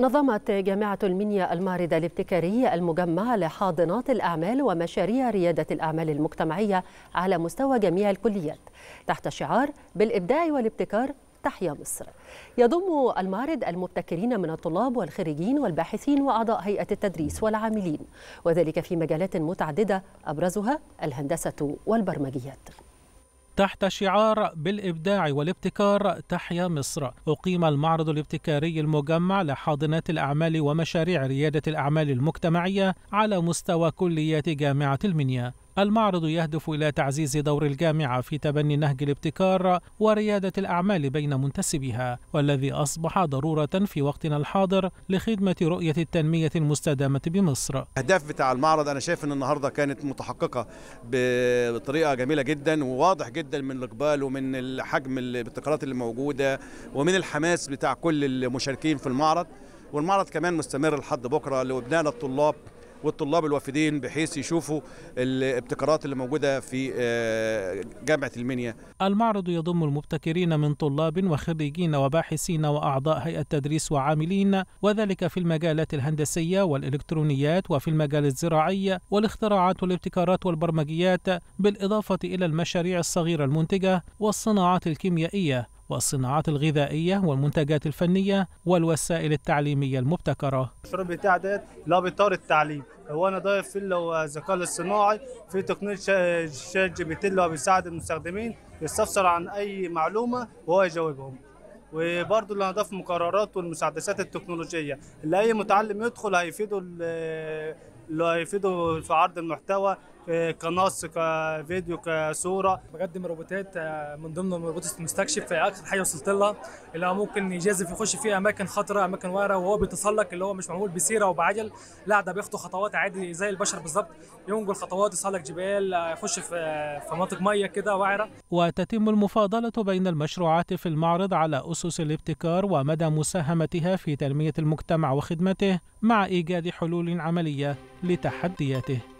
نظمت جامعة المنيا الماردة الابتكاري المجمع لحاضنات الأعمال ومشاريع ريادة الأعمال المجتمعية على مستوى جميع الكليات تحت شعار بالإبداع والابتكار تحيا مصر يضم المعرض المبتكرين من الطلاب والخريجين والباحثين وأعضاء هيئة التدريس والعاملين وذلك في مجالات متعددة أبرزها الهندسة والبرمجيات تحت شعار بالإبداع والابتكار تحيا مصر أقيم المعرض الابتكاري المجمع لحاضنات الأعمال ومشاريع ريادة الأعمال المجتمعية على مستوى كليات جامعة المنيا المعرض يهدف إلى تعزيز دور الجامعة في تبني نهج الابتكار وريادة الأعمال بين منتسبها والذي أصبح ضرورة في وقتنا الحاضر لخدمة رؤية التنمية المستدامة بمصر الأهداف بتاع المعرض أنا شايف أن النهاردة كانت متحققة بطريقة جميلة جدا وواضح جدا من الإقبال ومن الحجم الابتكارات اللي موجودة ومن الحماس بتاع كل المشاركين في المعرض والمعرض كمان مستمر لحد بكرة لأبناء الطلاب والطلاب الوافدين بحيث يشوفوا الابتكارات اللي موجودة في آه، جامعة المنيا المعرض يضم المبتكرين من طلاب وخريجين وباحثين وأعضاء هيئة تدريس وعاملين وذلك في المجالات الهندسية والإلكترونيات وفي المجال الزراعي والاختراعات والابتكارات والبرمجيات بالإضافة إلى المشاريع الصغيرة المنتجة والصناعات الكيميائية والصناعات الغذائية والمنتجات الفنية والوسائل التعليمية المبتكرة. الشروط بتاع ده اللي بيطار التعليم هو انا ضايف في الذكاء الاصطناعي في تقنيه شات جي بي تي اللي هو بيساعد المستخدمين يستفسر عن اي معلومه وهو يجاوبهم وبرضه اللي هنضاف مقررات والمساعدات التكنولوجيه اللي اي متعلم يدخل هيفيده اللي هيفيده في عرض المحتوى كنص كفيديو كصوره بقدم روبوتات آه، من ضمن روبوت المستكشف آه، اكثر حاجه وصلت لها اللي هو ممكن يجازف يخش في اماكن خطره اماكن وعره وهو بيتسلق اللي هو مش معمول بسيره وبعجل لا ده بيخطو خطوات عادي زي البشر بالظبط ينقل خطوات يسلق جبال آه، يخش في مناطق ميه كده وعره وتتم المفاضله بين المشروعات في المعرض على اسس الابتكار ومدى مساهمتها في تنميه المجتمع وخدمته مع ايجاد حلول عمليه لتحدياته